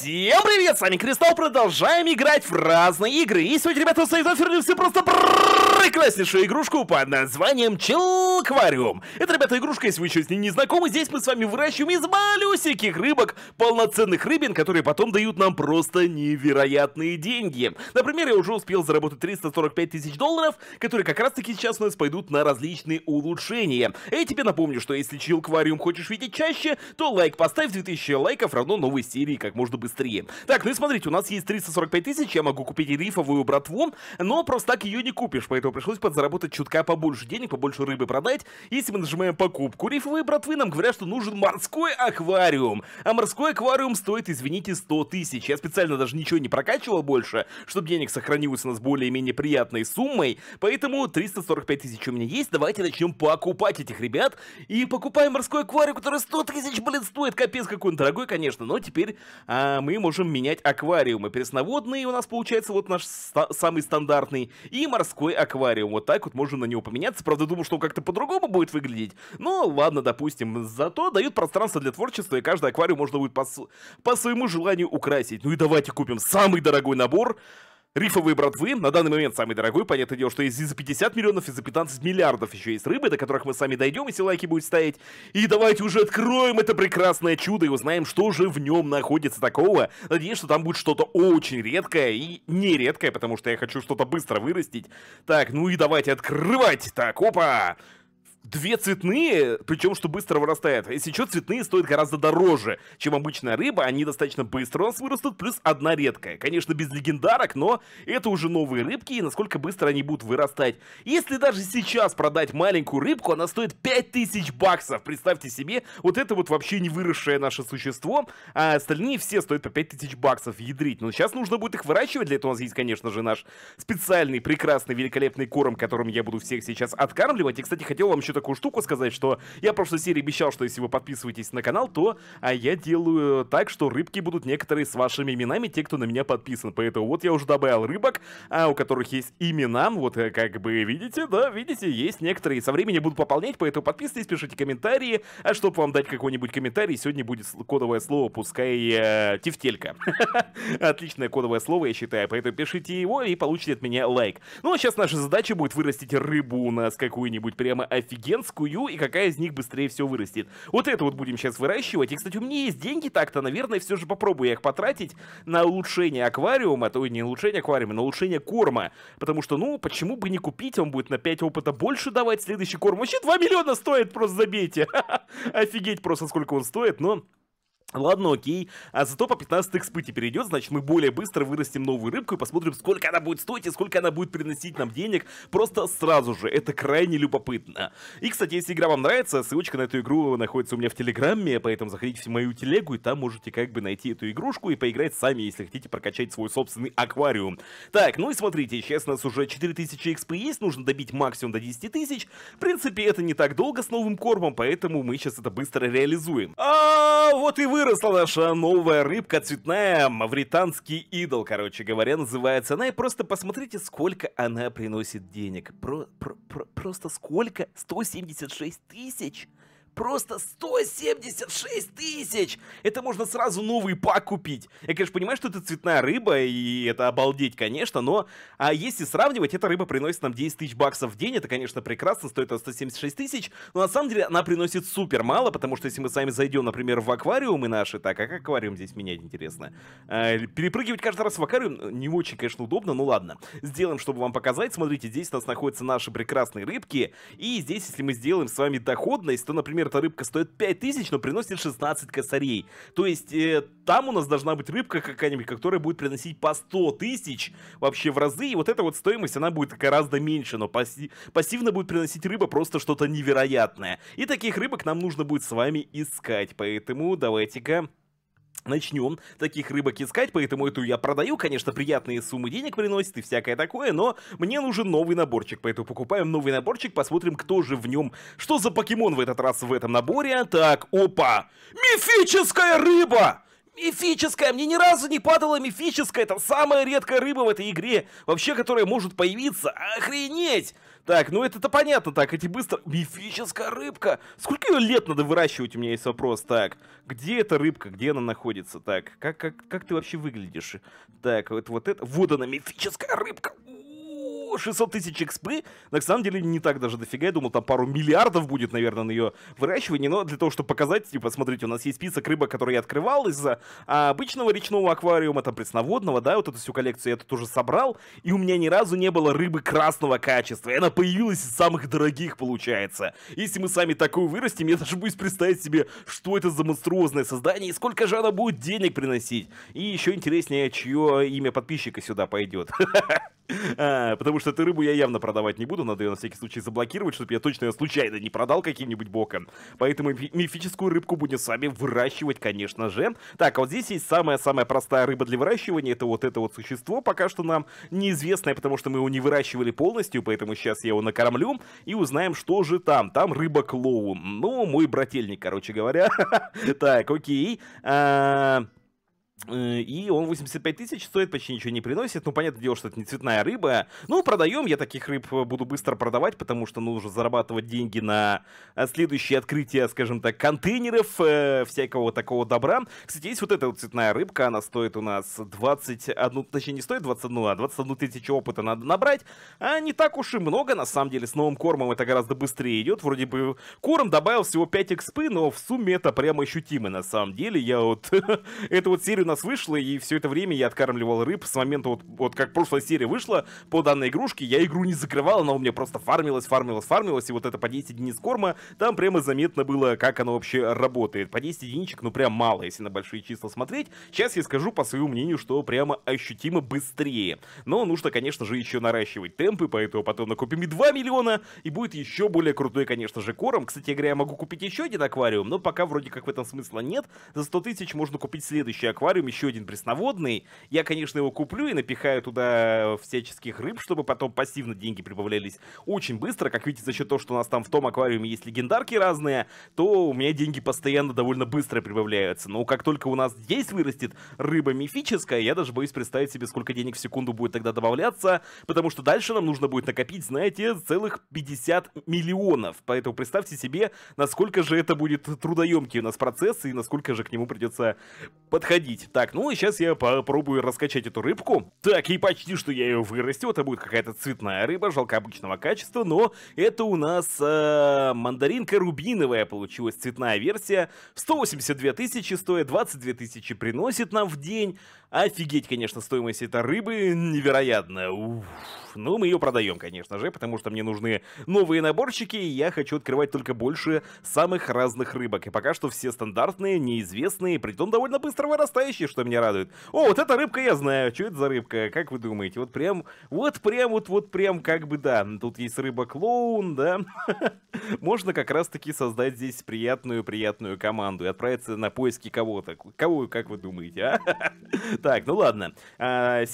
Всем привет, с вами Кристалл, продолжаем играть в разные игры. И сегодня, ребята, с вами все просто прекраснейшую игрушку под названием Челквариум. Это, ребята, игрушка, если вы еще с ней не знакомы, здесь мы с вами выращиваем из малюсеньких рыбок полноценных рыбин, которые потом дают нам просто невероятные деньги. Например, я уже успел заработать 345 тысяч долларов, которые как раз-таки сейчас у нас пойдут на различные улучшения. Я тебе напомню, что если Челквариум хочешь видеть чаще, то лайк поставь, 2000 лайков равно новой серии как можно быстрее. Так, ну и смотрите, у нас есть 345 тысяч, я могу купить рифовую братву, но просто так ее не купишь, поэтому поэтому пришлось подзаработать чутка побольше денег, побольше рыбы продать. Если мы нажимаем покупку, рифовые братвы нам говорят, что нужен морской аквариум. А морской аквариум стоит, извините, 100 тысяч. Я специально даже ничего не прокачивал больше, чтобы денег сохранилось у нас более-менее приятной суммой. Поэтому 345 тысяч у меня есть. Давайте начнем покупать этих ребят. И покупаем морской аквариум, который 100 тысяч, блин, стоит. Капец, какой он дорогой, конечно. Но теперь а, мы можем менять аквариумы. Пресноводные у нас получается вот наш ста самый стандартный. И морской аквариум аквариум. Вот так вот можно на него поменяться. Правда, думал, что он как-то по-другому будет выглядеть. Но ну, ладно, допустим. Зато дают пространство для творчества, и каждый аквариум можно будет по, по своему желанию украсить. Ну и давайте купим самый дорогой набор рифовые братвы, на данный момент самый дорогой, понятное дело, что есть и за 50 миллионов, и за 15 миллиардов еще есть рыбы, до которых мы сами дойдем, если лайки будет стоять. И давайте уже откроем это прекрасное чудо и узнаем, что же в нем находится такого. Надеюсь, что там будет что-то очень редкое и нередкое, потому что я хочу что-то быстро вырастить. Так, ну и давайте открывать. Так, опа! две цветные, причем что быстро вырастает. Если что, цветные стоят гораздо дороже, чем обычная рыба, они достаточно быстро у нас вырастут, плюс одна редкая. Конечно, без легендарок, но это уже новые рыбки, и насколько быстро они будут вырастать. Если даже сейчас продать маленькую рыбку, она стоит 5000 баксов. Представьте себе, вот это вот вообще не выросшее наше существо, а остальные все стоят по 5000 баксов ядрить. Но сейчас нужно будет их выращивать, для этого у нас есть, конечно же, наш специальный, прекрасный, великолепный корм, которым я буду всех сейчас откармливать. И, кстати, хотел вам что такую штуку сказать, что я в прошлой серии обещал, что если вы подписываетесь на канал, то а я делаю так, что рыбки будут некоторые с вашими именами, те, кто на меня подписан. Поэтому вот я уже добавил рыбок, а у которых есть имена, вот э, как бы видите, да, видите, есть некоторые. Со временем буду пополнять, поэтому подписывайтесь, пишите комментарии. А чтобы вам дать какой-нибудь комментарий, сегодня будет кодовое слово, пускай э, тефтелька. Отличное кодовое слово, я считаю, поэтому пишите его и получите от меня лайк. Ну а сейчас наша задача будет вырастить рыбу у нас какую-нибудь прямо офигенную офигенскую и какая из них быстрее всего вырастет. Вот это вот будем сейчас выращивать. И, кстати, у меня есть деньги так-то, наверное, все же попробую я их потратить на улучшение аквариума, а то не улучшение аквариума, на улучшение корма. Потому что, ну, почему бы не купить, он будет на 5 опыта больше давать следующий корм. Вообще 2 миллиона стоит, просто забейте. Офигеть просто, сколько он стоит, но... Ладно, окей. А зато по 15 экспыти перейдет, значит, мы более быстро вырастим новую рыбку и посмотрим, сколько она будет стоить и сколько она будет приносить нам денег. Просто сразу же. Это крайне любопытно. И, кстати, если игра вам нравится, ссылочка на эту игру находится у меня в Телеграмме, поэтому заходите в мою телегу, и там можете как бы найти эту игрушку и поиграть сами, если хотите прокачать свой собственный аквариум. Так, ну и смотрите, сейчас у нас уже 4000 XP есть, нужно добить максимум до 10 тысяч. В принципе, это не так долго с новым кормом, поэтому мы сейчас это быстро реализуем. А вот и вы выросла наша новая рыбка цветная, мавританский идол, короче говоря, называется она. И просто посмотрите, сколько она приносит денег. Про, про, про, просто сколько? 176 тысяч? Просто 176 тысяч! Это можно сразу новый пак купить. Я, конечно, понимаю, что это цветная рыба, и это обалдеть, конечно, но а если сравнивать, эта рыба приносит нам 10 тысяч баксов в день, это, конечно, прекрасно, стоит она 176 тысяч, но на самом деле она приносит супер мало, потому что если мы с вами зайдем, например, в аквариумы наши, так, а как аквариум здесь менять интересно? Э, перепрыгивать каждый раз в аквариум э, не очень, конечно, удобно, ну ладно. Сделаем, чтобы вам показать, смотрите, здесь у нас находятся наши прекрасные рыбки, и здесь, если мы сделаем с вами доходность, то, например, эта рыбка стоит 5000, но приносит 16 косарей. То есть э, там у нас должна быть рыбка какая-нибудь, которая будет приносить по 100 тысяч вообще в разы. И вот эта вот стоимость, она будет гораздо меньше, но пасси пассивно будет приносить рыба просто что-то невероятное. И таких рыбок нам нужно будет с вами искать. Поэтому давайте-ка начнем таких рыбок искать, поэтому эту я продаю, конечно, приятные суммы денег приносит и всякое такое, но мне нужен новый наборчик, поэтому покупаем новый наборчик, посмотрим, кто же в нем, что за покемон в этот раз в этом наборе, так, опа, мифическая рыба! Мифическая! Мне ни разу не падала мифическая! Это самая редкая рыба в этой игре, вообще, которая может появиться. Охренеть! Так, ну это-то понятно, так, эти быстро... Мифическая рыбка! Сколько ее лет надо выращивать, у меня есть вопрос, так. Где эта рыбка, где она находится, так? Как, как, как ты вообще выглядишь? Так, вот, вот это... Вот она, мифическая рыбка! у, 600 тысяч экспы, на самом деле не так даже дофига, я думал, там пару миллиардов будет, наверное, на ее выращивание, но для того, чтобы показать, типа, смотрите, у нас есть список рыбок, которые я открывал из-за обычного речного аквариума, там, пресноводного, да, вот эту всю коллекцию я тут уже собрал, и у меня ни разу не было рыбы красного качества, и она появилась из самых дорогих, получается. Если мы сами такую вырастим, я даже боюсь представить себе, что это за монструозное создание, и сколько же она будет денег приносить. И еще интереснее, чье имя подписчика сюда пойдет. А, потому что эту рыбу я явно продавать не буду, надо ее на всякий случай заблокировать, чтобы я точно ее случайно не продал каким-нибудь боком. Поэтому мифическую рыбку будем с вами выращивать, конечно же. Так, а вот здесь есть самая-самая простая рыба для выращивания, это вот это вот существо, пока что нам неизвестное, потому что мы его не выращивали полностью, поэтому сейчас я его накормлю и узнаем, что же там. Там рыба-клоун. Ну, мой брательник, короче говоря. Так, окей. А, Э, и он 85 тысяч стоит, почти ничего не приносит. Ну, понятное дело, что это не цветная рыба. Ну, продаем, я таких рыб буду быстро продавать, потому что нужно зарабатывать деньги на э, следующее открытие, скажем так, контейнеров, э, всякого такого добра. Кстати, есть вот эта вот цветная рыбка, она стоит у нас 21, точнее не стоит 21, а 21 тысячу опыта надо набрать. А не так уж и много, на самом деле, с новым кормом это гораздо быстрее идет. Вроде бы корм добавил всего 5 экспы, но в сумме это прямо ощутимо, на самом деле. Я вот эту вот серию нас вышло, и все это время я откармливал рыб с момента, вот, вот как прошлая серия вышла, по данной игрушке, я игру не закрывал, она у меня просто фармилась, фармилась, фармилась, и вот это по 10 единиц корма, там прямо заметно было, как оно вообще работает. По 10 единичек, ну прям мало, если на большие числа смотреть. Сейчас я скажу по своему мнению, что прямо ощутимо быстрее. Но нужно, конечно же, еще наращивать темпы, поэтому потом накупим и 2 миллиона, и будет еще более крутой, конечно же, корм. Кстати говоря, я могу купить еще один аквариум, но пока вроде как в этом смысла нет. За 100 тысяч можно купить следующий аквариум, аквариум, еще один пресноводный. Я, конечно, его куплю и напихаю туда э, всяческих рыб, чтобы потом пассивно деньги прибавлялись очень быстро. Как видите, за счет того, что у нас там в том аквариуме есть легендарки разные, то у меня деньги постоянно довольно быстро прибавляются. Но как только у нас здесь вырастет рыба мифическая, я даже боюсь представить себе, сколько денег в секунду будет тогда добавляться, потому что дальше нам нужно будет накопить, знаете, целых 50 миллионов. Поэтому представьте себе, насколько же это будет трудоемкий у нас процесс и насколько же к нему придется подходить. Так, ну и сейчас я попробую раскачать эту рыбку. Так, и почти что я ее вырастил. Это будет какая-то цветная рыба, жалко обычного качества, но это у нас э, мандаринка рубиновая получилась, цветная версия. 182 тысячи стоит, 22 тысячи приносит нам в день. Офигеть, конечно, стоимость этой рыбы невероятная. Уф. Ну, мы ее продаем, конечно же, потому что мне нужны новые наборчики, и я хочу открывать только больше самых разных рыбок. И пока что все стандартные, неизвестные, притом довольно быстро вырастающие вещи, что меня радует. О, вот эта рыбка я знаю. Что это за рыбка? Как вы думаете? Вот прям, вот прям, вот, вот прям, как бы, да. Тут есть рыба-клоун, да. Можно как раз-таки создать здесь приятную-приятную команду и отправиться на поиски кого-то. Кого, как вы думаете, а? Так, ну ладно. 7000 а,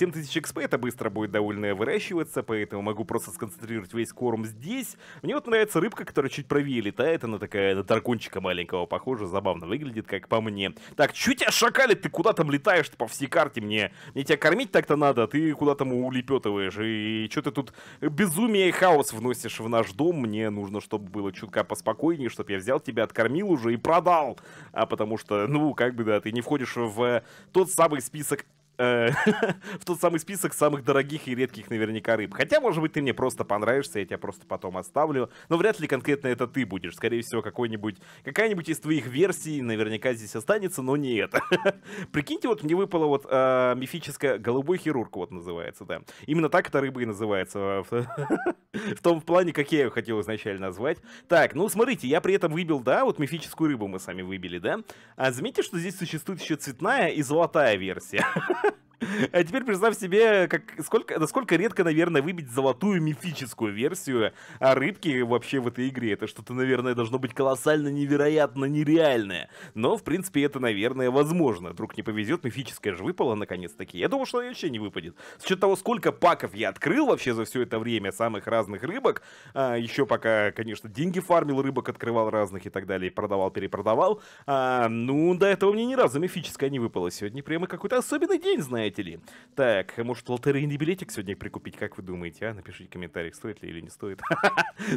XP это быстро будет довольно выращиваться, поэтому могу просто сконцентрировать весь корм здесь. Мне вот нравится рыбка, которая чуть правее летает. Она такая на дракончика маленького похожа, забавно выглядит, как по мне. Так, чуть тебя шакалит, ты куда там летаешь ты по всей карте мне? Мне тебя кормить так-то надо, а ты куда там улепетываешь. И, и что ты тут безумие и хаос вносишь в наш дом? Мне нужно, чтобы было чутка поспокойнее, чтобы я взял тебя, откормил уже и продал. А потому что, ну, как бы, да, ты не входишь в э, тот самый список Э, в тот самый список самых дорогих и редких наверняка рыб. Хотя, может быть, ты мне просто понравишься, я тебя просто потом оставлю. Но вряд ли конкретно это ты будешь. Скорее всего, какой-нибудь, какая-нибудь из твоих версий наверняка здесь останется, но не это. Прикиньте, вот мне выпала вот э, мифическое «Голубой хирург», вот называется, да. Именно так эта рыба и называется. Э, в том плане, как я ее хотел изначально назвать. Так, ну смотрите, я при этом выбил, да, вот мифическую рыбу мы сами выбили, да. А заметьте, что здесь существует еще цветная и золотая версия. А теперь представь себе, как, сколько, насколько редко, наверное, выбить золотую мифическую версию а рыбки вообще в этой игре. Это что-то, наверное, должно быть колоссально невероятно нереальное. Но, в принципе, это, наверное, возможно. Вдруг не повезет, мифическая же выпала наконец-таки. Я думал, что она вообще не выпадет. С учетом того, сколько паков я открыл вообще за все это время самых разных рыбок, а, еще пока, конечно, деньги фармил, рыбок открывал разных и так далее, продавал, перепродавал. А, ну, до этого мне ни разу мифическая не выпала. Сегодня прямо какой-то особенный день, знаешь знаете ли. Так, может, лотерейный билетик сегодня прикупить, как вы думаете, а? Напишите в комментариях, стоит ли или не стоит.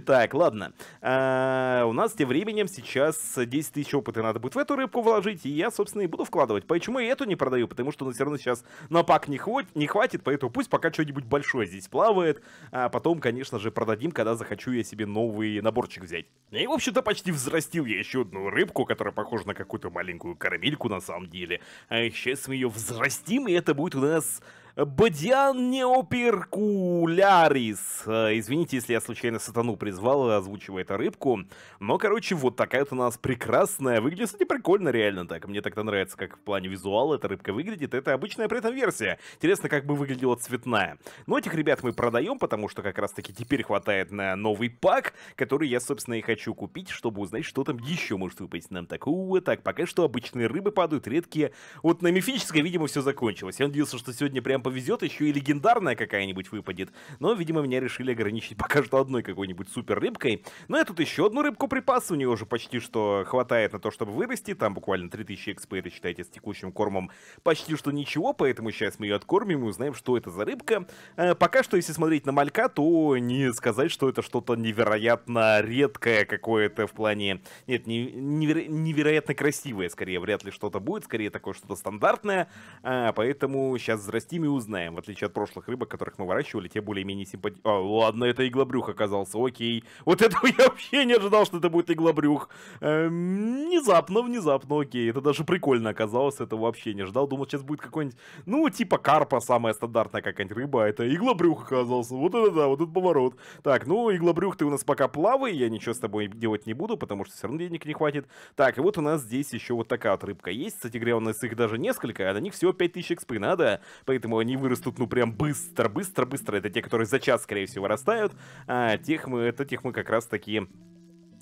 Так, ладно. А, у нас тем временем сейчас 10 тысяч опыта надо будет в эту рыбку вложить, и я, собственно, и буду вкладывать. Почему я эту не продаю? Потому что, ну, все равно сейчас на пак не хватит, поэтому пусть пока что-нибудь большое здесь плавает, а потом, конечно же, продадим, когда захочу я себе новый наборчик взять. И, в общем-то, почти взрастил я еще одну рыбку, которая похожа на какую-то маленькую карамельку на самом деле. А сейчас мы ее взрастим, и это muito, Nans. Бодиан неоперкулярис. Э, извините, если я случайно сатану призвал, озвучивая эту рыбку. Но, короче, вот такая вот у нас прекрасная. Выглядит, кстати, прикольно реально так. Мне так-то нравится, как в плане визуала эта рыбка выглядит. Это обычная при этом версия. Интересно, как бы выглядела цветная. Но ну, этих ребят мы продаем, потому что как раз-таки теперь хватает на новый пак, который я, собственно, и хочу купить, чтобы узнать, что там еще может выпасть нам такого. Так, пока что обычные рыбы падают, редкие. Вот на мифическое, видимо, все закончилось. Я надеялся, что сегодня прям повезет, еще и легендарная какая-нибудь выпадет. Но, видимо, меня решили ограничить пока что одной какой-нибудь супер рыбкой. Но ну, я тут еще одну рыбку припас, у нее уже почти что хватает на то, чтобы вырасти. Там буквально 3000 экспы, это считайте, с текущим кормом почти что ничего, поэтому сейчас мы ее откормим и узнаем, что это за рыбка. Э, пока что, если смотреть на малька, то не сказать, что это что-то невероятно редкое какое-то в плане... Нет, не, неверо... невероятно красивое, скорее, вряд ли что-то будет, скорее такое что-то стандартное. Э, поэтому сейчас взрастим и узнаем, в отличие от прошлых рыбок, которых мы выращивали, те более-менее симпатичные. А, ладно, это иглобрюх оказался, окей. Вот этого я вообще не ожидал, что это будет иглобрюх. Эм, внезапно, внезапно, окей. Это даже прикольно оказалось, этого вообще не ожидал. Думал, сейчас будет какой-нибудь, ну, типа карпа, самая стандартная какая-нибудь рыба. А это иглобрюх оказался, вот это да, вот этот поворот. Так, ну, иглобрюх ты у нас пока плавай, я ничего с тобой делать не буду, потому что все равно денег не хватит. Так, и вот у нас здесь еще вот такая вот рыбка есть. Кстати говоря, у нас их даже несколько, а на них всего 5000 экспы надо, поэтому они они вырастут, ну, прям быстро-быстро-быстро. Это те, которые за час, скорее всего, растают. А тех мы, это тех мы как раз таки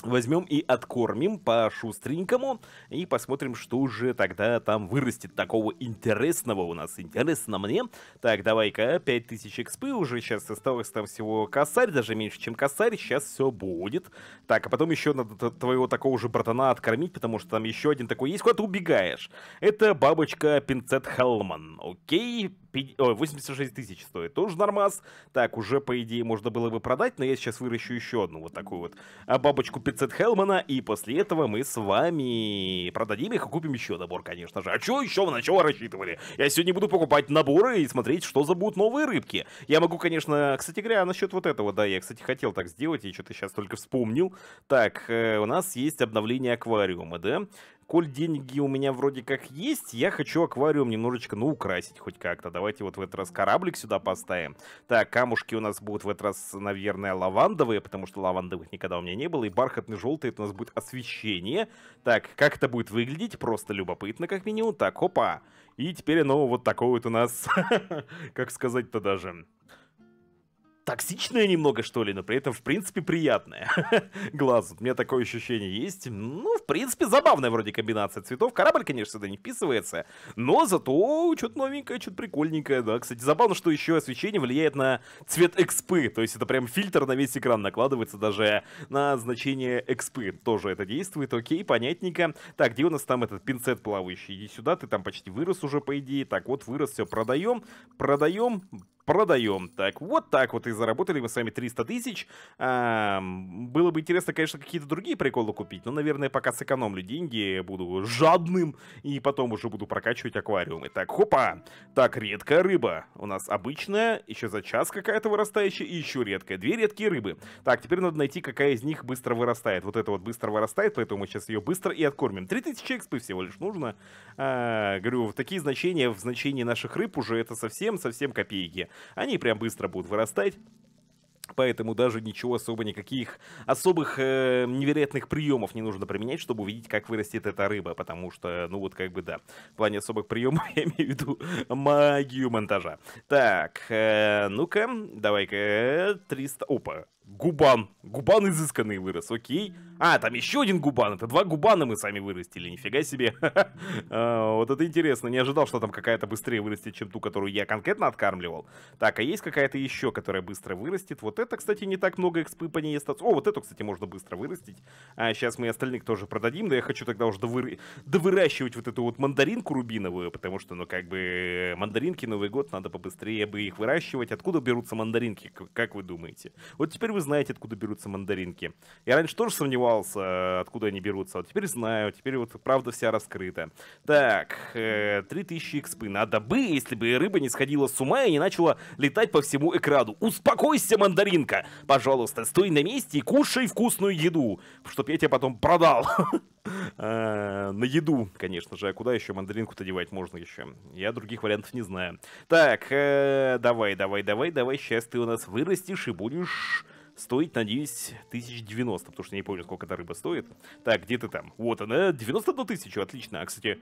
возьмем и откормим по шустренькому и посмотрим, что же тогда там вырастет такого интересного у нас. Интересно мне. Так, давай-ка, 5000 экспы уже сейчас осталось там всего косарь, даже меньше, чем косарь, сейчас все будет. Так, а потом еще надо твоего такого же братана откормить, потому что там еще один такой есть, куда ты убегаешь. Это бабочка Пинцет Хелман, окей? 86 тысяч стоит, тоже нормас. Так, уже, по идее, можно было бы продать, но я сейчас выращу еще одну вот такую вот а, бабочку 500 Хелмана, и после этого мы с вами продадим их и купим еще набор, конечно же. А что еще вы на чего рассчитывали? Я сегодня буду покупать наборы и смотреть, что за будут новые рыбки. Я могу, конечно, кстати говоря, насчет вот этого, да, я, кстати, хотел так сделать, и что-то сейчас только вспомнил. Так, э, у нас есть обновление аквариума, да? коль деньги у меня вроде как есть, я хочу аквариум немножечко, ну, украсить хоть как-то. Давайте вот в этот раз кораблик сюда поставим. Так, камушки у нас будут в этот раз, наверное, лавандовые, потому что лавандовых никогда у меня не было. И бархатный желтый, это у нас будет освещение. Так, как это будет выглядеть? Просто любопытно, как минимум. Так, опа. И теперь оно вот такое вот у нас, как сказать-то даже токсичная немного, что ли, но при этом, в принципе, приятная. Глаз, у меня такое ощущение есть. Ну, в принципе, забавная вроде комбинация цветов. Корабль, конечно, сюда не вписывается, но зато что-то новенькое, что-то прикольненькое, да. Кстати, забавно, что еще освещение влияет на цвет экспы, то есть это прям фильтр на весь экран накладывается даже на значение экспы. Тоже это действует, окей, понятненько. Так, где у нас там этот пинцет плавающий? Иди сюда, ты там почти вырос уже, по идее. Так, вот вырос, все, продаем, продаем, продаем. Так, вот так вот и заработали мы с вами 300 тысяч. А, было бы интересно, конечно, какие-то другие приколы купить, но, наверное, пока сэкономлю деньги, буду жадным, и потом уже буду прокачивать аквариумы. Так, хопа! Так, редкая рыба. У нас обычная, еще за час какая-то вырастающая, и еще редкая. Две редкие рыбы. Так, теперь надо найти, какая из них быстро вырастает. Вот эта вот быстро вырастает, поэтому мы сейчас ее быстро и откормим. 3000 экспы всего лишь нужно. А, говорю, вот такие значения в значении наших рыб уже это совсем-совсем копейки. Они прям быстро будут вырастать. Поэтому даже ничего особо, никаких особых э, невероятных приемов не нужно применять, чтобы увидеть, как вырастет эта рыба. Потому что, ну вот как бы да, в плане особых приемов я имею в виду магию монтажа. Так, э, ну-ка, давай-ка 300... Опа, Губан. Губан изысканный вырос, окей. А, там еще один губан. Это два губана мы сами вырастили, нифига себе. А, вот это интересно. Не ожидал, что там какая-то быстрее вырастет, чем ту, которую я конкретно откармливал. Так, а есть какая-то еще, которая быстро вырастет. Вот это, кстати, не так много экспы по ней осталось. О, вот эту, кстати, можно быстро вырастить. А сейчас мы остальных тоже продадим. но я хочу тогда уже довыращивать вот эту вот мандаринку рубиновую, потому что, ну, как бы, мандаринки Новый год, надо побыстрее бы их выращивать. Откуда берутся мандаринки, как вы думаете? Вот теперь вы знаете, откуда берутся мандаринки. Я раньше тоже сомневался, э, откуда они берутся, а вот теперь знаю, теперь вот правда вся раскрыта. Так, э, 3000 экспы. Надо бы, если бы рыба не сходила с ума и не начала летать по всему экрану. Успокойся, мандаринка! Пожалуйста, стой на месте и кушай вкусную еду, чтоб я тебя потом продал. Э, на еду, конечно же. А куда еще мандаринку-то девать можно еще? Я других вариантов не знаю. Так, э, давай, давай, давай, давай. Сейчас ты у нас вырастешь и будешь стоить, надеюсь, 1090, потому что я не помню, сколько эта рыба стоит. Так, где ты там? Вот она, 91 тысячу, отлично. А, кстати,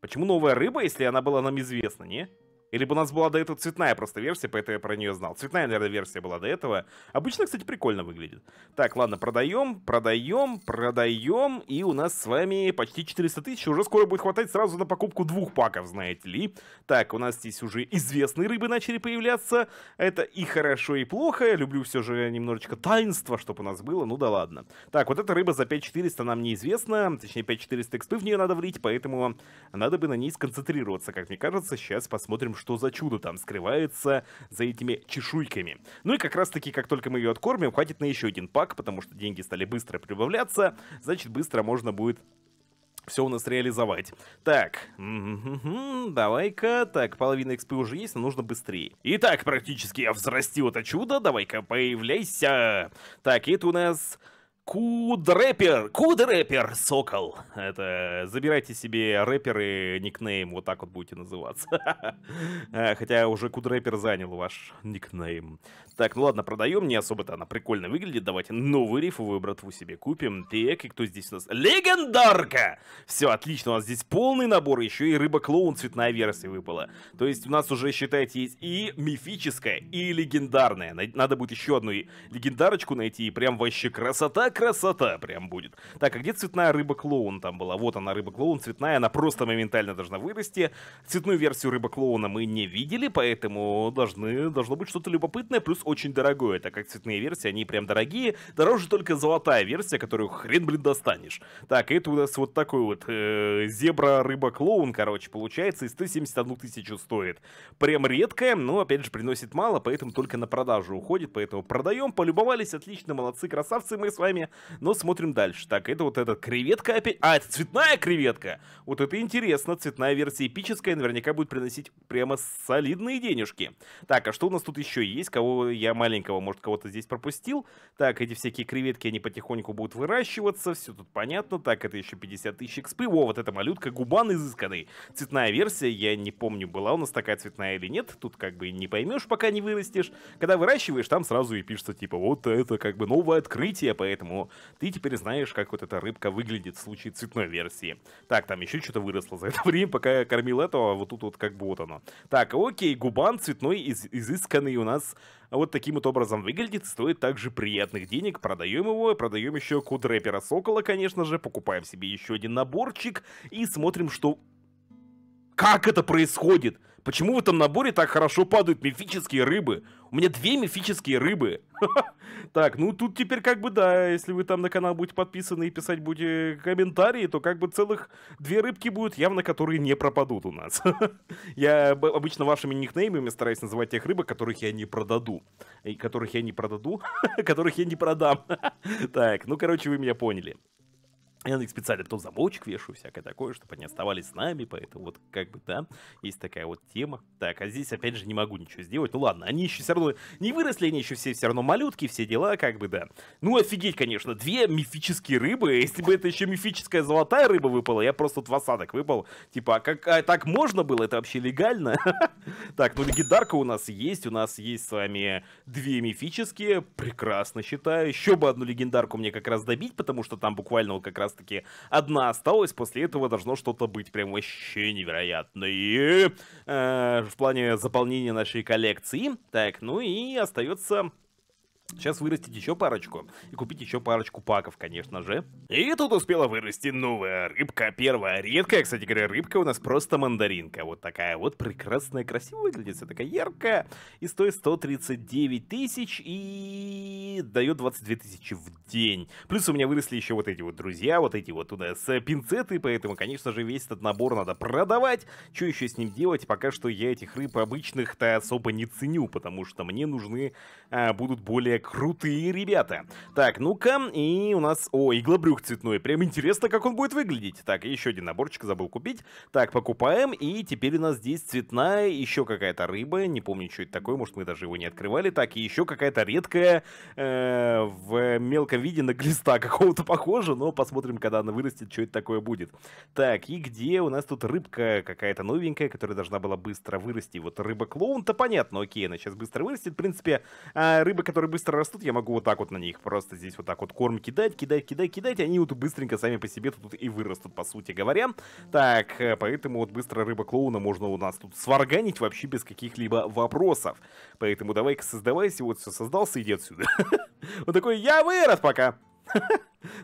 почему новая рыба, если она была нам известна, не? Или бы у нас была до этого цветная просто версия, поэтому я про нее знал. Цветная, наверное, версия была до этого. Обычно, кстати, прикольно выглядит. Так, ладно, продаем, продаем, продаем. И у нас с вами почти 400 тысяч. Уже скоро будет хватать сразу на покупку двух паков, знаете ли. Так, у нас здесь уже известные рыбы начали появляться. Это и хорошо, и плохо. Я люблю все же немножечко таинство, чтобы у нас было. Ну да ладно. Так, вот эта рыба за 5400 нам неизвестна. Точнее, 5400 экспы в нее надо влить, поэтому надо бы на ней сконцентрироваться, как мне кажется. Сейчас посмотрим, что за чудо там скрывается за этими чешуйками. Ну и как раз таки, как только мы ее откормим, хватит на еще один пак, потому что деньги стали быстро прибавляться, значит быстро можно будет все у нас реализовать. Так, давай-ка, так, половина XP уже есть, но нужно быстрее. Итак, практически я взрастил это чудо, давай-ка появляйся. Так, это у нас... Кудрэпер, Кудрэпер, Сокол. Это забирайте себе рэперы, никнейм, вот так вот будете называться. Э, хотя уже Кудрэпер занял ваш никнейм. Так, ну ладно, продаем, не особо-то она прикольно выглядит. Давайте новую рифовую братву себе купим. Так, и кто здесь у нас? Легендарка! Все, отлично, у нас здесь полный набор, еще и рыба-клоун цветная версия выпала. То есть у нас уже, считайте, есть и мифическая, и легендарная. Надо будет еще одну легендарочку найти, и прям вообще красота, красота прям будет. Так, а где цветная рыба-клоун там была? Вот она, рыба-клоун цветная, она просто моментально должна вырасти. Цветную версию рыба-клоуна мы не видели, поэтому должны, должно быть что-то любопытное, плюс очень дорогое, так как цветные версии, они прям дорогие. Дороже только золотая версия, которую хрен, блин, достанешь. Так, это у нас вот такой вот э, зебра-рыба-клоун, короче, получается, и 171 тысячу стоит. Прям редкая, но, опять же, приносит мало, поэтому только на продажу уходит, поэтому продаем, полюбовались, отлично, молодцы, красавцы мы с вами глазами. Но смотрим дальше. Так, это вот эта креветка опять. А, это цветная креветка! Вот это интересно. Цветная версия эпическая наверняка будет приносить прямо солидные денежки. Так, а что у нас тут еще есть? Кого я маленького, может, кого-то здесь пропустил? Так, эти всякие креветки, они потихоньку будут выращиваться. Все тут понятно. Так, это еще 50 тысяч экспы. О, вот эта малютка губан изысканный. Цветная версия, я не помню, была у нас такая цветная или нет. Тут как бы не поймешь, пока не вырастешь. Когда выращиваешь, там сразу и пишется, типа, вот это как бы новое открытие, поэтому поэтому ты теперь знаешь, как вот эта рыбка выглядит в случае цветной версии. Так, там еще что-то выросло за это время, пока я кормил этого, а вот тут вот как бы вот оно. Так, окей, губан цветной, из изысканный у нас вот таким вот образом выглядит, стоит также приятных денег, продаем его, продаем еще код рэпера Сокола, конечно же, покупаем себе еще один наборчик и смотрим, что... Как это происходит? Почему в этом наборе так хорошо падают мифические рыбы? У меня две мифические рыбы. Так, ну тут теперь как бы да, если вы там на канал будете подписаны и писать будете комментарии, то как бы целых две рыбки будут явно, которые не пропадут у нас. Я обычно вашими никнеймами стараюсь называть тех рыбок, которых я не продаду. И которых я не продаду, которых я не продам. Так, ну короче, вы меня поняли. Я на них специально потом замочек вешаю, всякое такое, чтобы они оставались с нами, поэтому вот как бы, да, есть такая вот тема. Так, а здесь, опять же, не могу ничего сделать. Ну ладно, они еще все равно не выросли, они еще все все равно малютки, все дела, как бы, да. Ну офигеть, конечно, две мифические рыбы, если бы это еще мифическая золотая рыба выпала, я просто вот в осадок выпал. Типа, а как а так можно было? Это вообще легально? Так, ну легендарка у нас есть, у нас есть с вами две мифические, прекрасно считаю. Еще бы одну легендарку мне как раз добить, потому что там буквально как раз раз-таки одна осталась. После этого должно что-то быть прям вообще невероятное э, в плане заполнения нашей коллекции. Так, ну и остается Сейчас вырастить еще парочку. И купить еще парочку паков, конечно же. И тут успела вырасти новая рыбка. Первая редкая, кстати говоря, рыбка у нас просто мандаринка. Вот такая вот прекрасная, красиво выглядит. Вся такая яркая. И стоит 139 тысяч. И дает 22 тысячи в день. Плюс у меня выросли еще вот эти вот друзья, вот эти вот у нас э, пинцеты, поэтому, конечно же, весь этот набор надо продавать. Что еще с ним делать? Пока что я этих рыб обычных-то особо не ценю, потому что мне нужны а, будут более крутые ребята. Так, ну-ка, и у нас... О, иглобрюх цветной. Прям интересно, как он будет выглядеть. Так, еще один наборчик забыл купить. Так, покупаем, и теперь у нас здесь цветная еще какая-то рыба. Не помню, что это такое, может, мы даже его не открывали. Так, и еще какая-то редкая... Э, Э, в мелком виде на глиста какого-то похоже, но посмотрим, когда она вырастет, что это такое будет. Так, и где у нас тут рыбка какая-то новенькая, которая должна была быстро вырасти? Вот рыба-клоун-то понятно, окей, она сейчас быстро вырастет. В принципе, а, рыбы, которые быстро растут, я могу вот так вот на них просто здесь вот так вот корм кидать, кидать, кидать, кидать, они вот быстренько сами по себе тут и вырастут, по сути говоря. Так, э, поэтому вот быстро рыба-клоуна можно у нас тут сварганить вообще без каких-либо вопросов. Поэтому давай-ка создавайся, вот все создался, иди отсюда. Он такой, я вырос пока.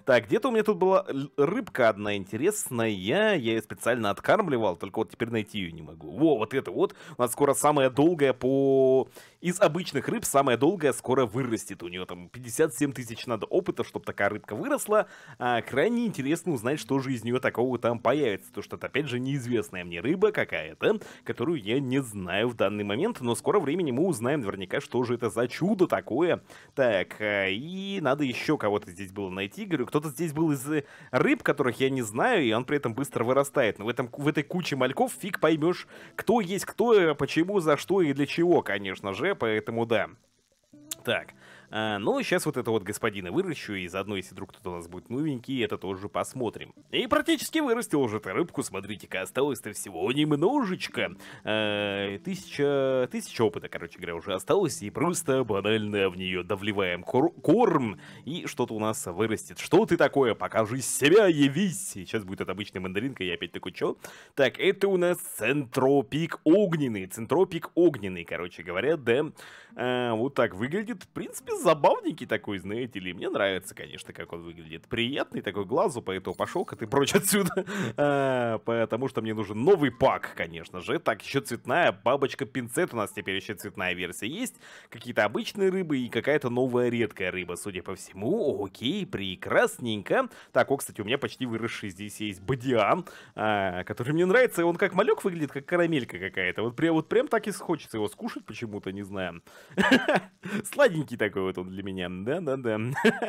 Так, где-то у меня тут была рыбка одна интересная, я ее специально откармливал, только вот теперь найти ее не могу. Во, вот это вот, у нас скоро самая долгая по... Из обычных рыб самая долгая скоро вырастет, у нее там 57 тысяч надо опыта, чтобы такая рыбка выросла. А, крайне интересно узнать, что же из нее такого там появится, потому что это опять же неизвестная мне рыба какая-то, которую я не знаю в данный момент, но скоро времени мы узнаем наверняка, что же это за чудо такое. Так, э, и надо еще кого-то здесь было найти, фигуры. Кто-то здесь был из э, рыб, которых я не знаю, и он при этом быстро вырастает. Но в, этом, в этой куче мальков фиг поймешь, кто есть кто, э, почему, за что и для чего, конечно же, поэтому да. Так. А, э, но ну, сейчас вот это вот господина выращу, и заодно, если вдруг кто-то у нас будет новенький, это тоже посмотрим. И практически вырастил уже эту рыбку, смотрите-ка, осталось-то всего немножечко. Э, тысяча, тысяча опыта, короче говоря, уже осталось, и просто банально в нее довливаем кор корм, и что-то у нас вырастет. Что ты такое? Покажи себя, явись! Сейчас будет это обычная мандаринка, я опять такой, чё? Так, это у нас центропик огненный, центропик огненный, короче говоря, да. Э, вот так выглядит, в принципе, забавненький такой, знаете ли. Мне нравится, конечно, как он выглядит. Приятный такой глазу, поэтому пошел-ка ты прочь отсюда. А, потому что мне нужен новый пак, конечно же. Так, еще цветная бабочка-пинцет у нас теперь еще цветная версия есть. Какие-то обычные рыбы и какая-то новая редкая рыба, судя по всему. Окей, прекрасненько. Так, о, кстати, у меня почти выросший здесь есть бадиан, а, который мне нравится. Он как малек выглядит, как карамелька какая-то. Вот прям, вот прям так и хочется его скушать почему-то, не знаю. Сладенький такой вы тут для меня. Да-да-да.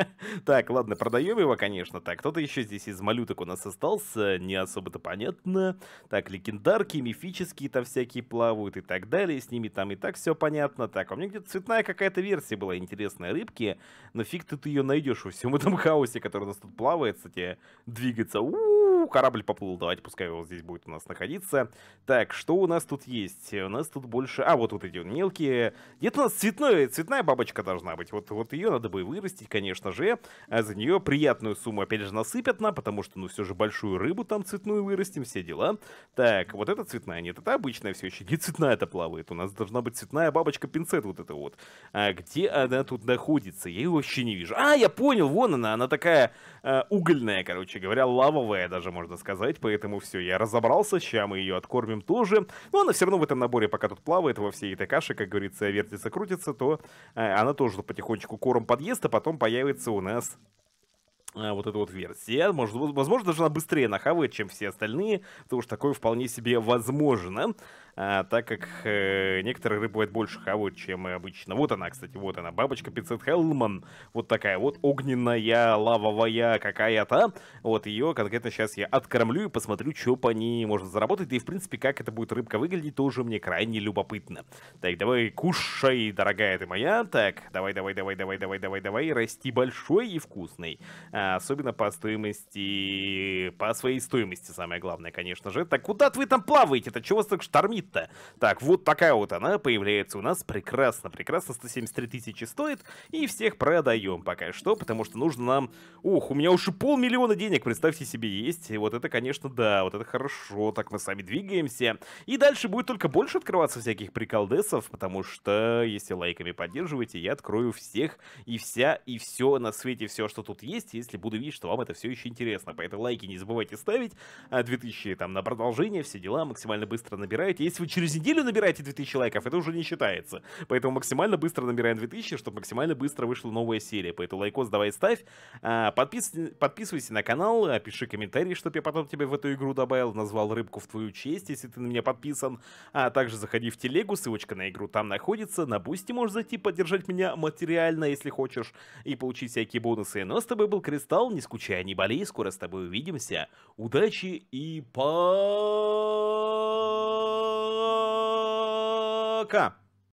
Так, ладно, продаем его, конечно. Так, кто-то еще здесь из малюток у нас остался. Не особо-то понятно. Так, легендарки, мифические там всякие плавают и так далее. С ними там и так все понятно. Так, а у меня где-то цветная какая-то версия была интересная рыбки. Но фиг ты, ее найдешь во всем этом хаосе, который у нас тут плавает, кстати, двигается. У, корабль поплыл. Давайте, пускай его здесь будет у нас находиться. Так, что у нас тут есть? У нас тут больше... А, вот вот эти мелкие. Где-то у нас цветное, цветная бабочка должна быть выращивать. Вот, вот ее надо бы вырастить, конечно же. А за нее приятную сумму, опять же, насыпят на, потому что, ну, все же большую рыбу там цветную вырастим, все дела. Так, вот эта цветная, нет, это обычная все еще. Где цветная это плавает? У нас должна быть цветная бабочка-пинцет вот эта вот. А где она тут находится? Я ее вообще не вижу. А, я понял, вон она, она такая Э, угольная, короче говоря, лавовая даже, можно сказать. Поэтому все, я разобрался, сейчас мы ее откормим тоже. Но ну, она все равно в этом наборе пока тут плавает во всей этой каше, как говорится, вертится, крутится, то э, она тоже потихонечку корм подъест, а потом появится у нас э, вот эта вот версия. Может, возможно, даже она быстрее нахавает, чем все остальные, потому что такое вполне себе возможно. А, так как э, некоторые рыбы бывают больше хавают, чем обычно. Вот она, кстати, вот она, бабочка 500 Хелман. Вот такая вот огненная, лавовая какая-то. Вот ее конкретно сейчас я откормлю и посмотрю, что по ней можно заработать. и, в принципе, как это будет рыбка выглядеть, тоже мне крайне любопытно. Так, давай кушай, дорогая ты моя. Так, давай, давай, давай, давай, давай, давай, давай. Расти большой и вкусный. А, особенно по стоимости... По своей стоимости, самое главное, конечно же. Так куда вы там плаваете-то? Чего вас так штормит? звучит-то? Так, вот такая вот она появляется у нас прекрасно, прекрасно, 173 тысячи стоит, и всех продаем пока что, потому что нужно нам... Ох, у меня уже полмиллиона денег, представьте себе, есть, и вот это, конечно, да, вот это хорошо, так мы сами двигаемся. И дальше будет только больше открываться всяких приколдесов, потому что, если лайками поддерживаете, я открою всех и вся, и все на свете, все, что тут есть, если буду видеть, что вам это все еще интересно. Поэтому лайки не забывайте ставить, 2000 а там на продолжение, все дела максимально быстро набираете. Если если вы через неделю набираете 2000 лайков, это уже не считается. Поэтому максимально быстро набираем 2000, чтобы максимально быстро вышла новая серия. Поэтому лайкос давай ставь. А, Подпис... Подписывайся на канал, а, пиши комментарий, чтобы я потом тебе в эту игру добавил, назвал рыбку в твою честь, если ты на меня подписан. А также заходи в телегу, ссылочка на игру там находится. На бусте можешь зайти, поддержать меня материально, если хочешь, и получить всякие бонусы. Но ну, а с тобой был Кристалл, не скучай, не болей, скоро с тобой увидимся. Удачи и пока! молока.